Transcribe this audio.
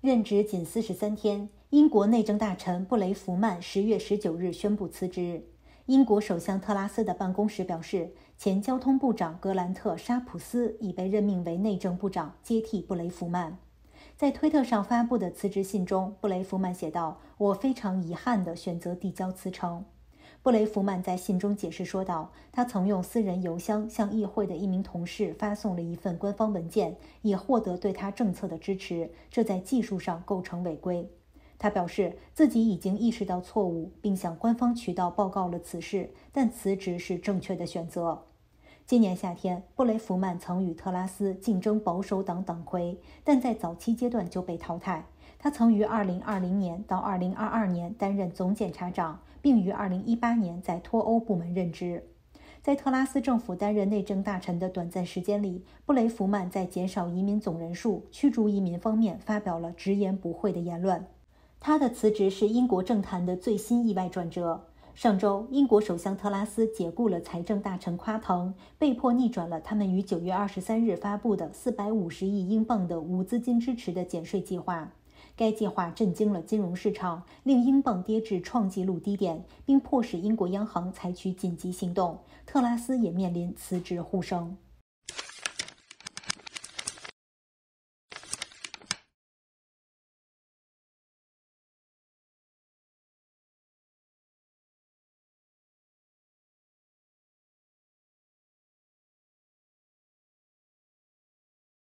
任职仅四十三天，英国内政大臣布雷弗曼十月十九日宣布辞职。英国首相特拉斯的办公室表示，前交通部长格兰特·沙普斯已被任命为内政部长，接替布雷弗曼。在推特上发布的辞职信中，布雷弗曼写道：“我非常遗憾地选择递交辞呈。”布雷弗曼在信中解释说道：“他曾用私人邮箱向议会的一名同事发送了一份官方文件，以获得对他政策的支持，这在技术上构成违规。”他表示自己已经意识到错误，并向官方渠道报告了此事，但辞职是正确的选择。今年夏天，布雷弗曼曾与特拉斯竞争保守党党魁，但在早期阶段就被淘汰。他曾于二零二零年到二零二二年担任总检察长，并于二零一八年在脱欧部门任职。在特拉斯政府担任内政大臣的短暂时间里，布雷弗曼在减少移民总人数、驱逐移民方面发表了直言不讳的言论。他的辞职是英国政坛的最新意外转折。上周，英国首相特拉斯解雇了财政大臣夸滕，被迫逆转了他们于九月二十三日发布的四百五十亿英镑的无资金支持的减税计划。该计划震惊了金融市场，令英镑跌至创纪录低点，并迫使英国央行采取紧急行动。特拉斯也面临辞职呼声。